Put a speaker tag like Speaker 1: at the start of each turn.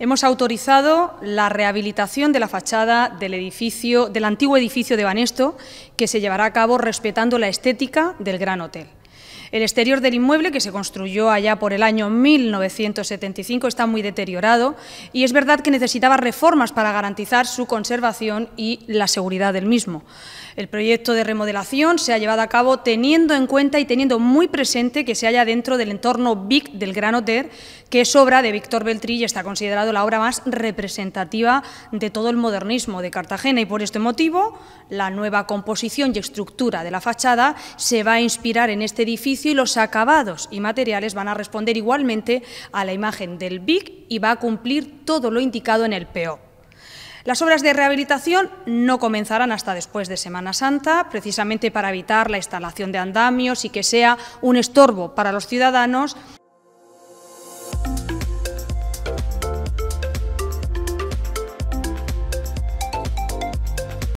Speaker 1: Hemos autorizado la rehabilitación de la fachada del edificio, del antiguo edificio de Banesto, que se llevará a cabo respetando la estética del Gran Hotel. El exterior del inmueble, que se construyó allá por el año 1975, está muy deteriorado y es verdad que necesitaba reformas para garantizar su conservación y la seguridad del mismo. El proyecto de remodelación se ha llevado a cabo teniendo en cuenta y teniendo muy presente que se halla dentro del entorno BIC del Gran Hotel, que es obra de Víctor Beltrí y está considerado la obra más representativa de todo el modernismo de Cartagena. Y por este motivo, la nueva composición y estructura de la fachada se va a inspirar en este edificio y los acabados y materiales van a responder igualmente a la imagen del BIC y va a cumplir todo lo indicado en el PO. Las obras de rehabilitación no comenzarán hasta después de Semana Santa, precisamente para evitar la instalación de andamios y que sea un estorbo para los ciudadanos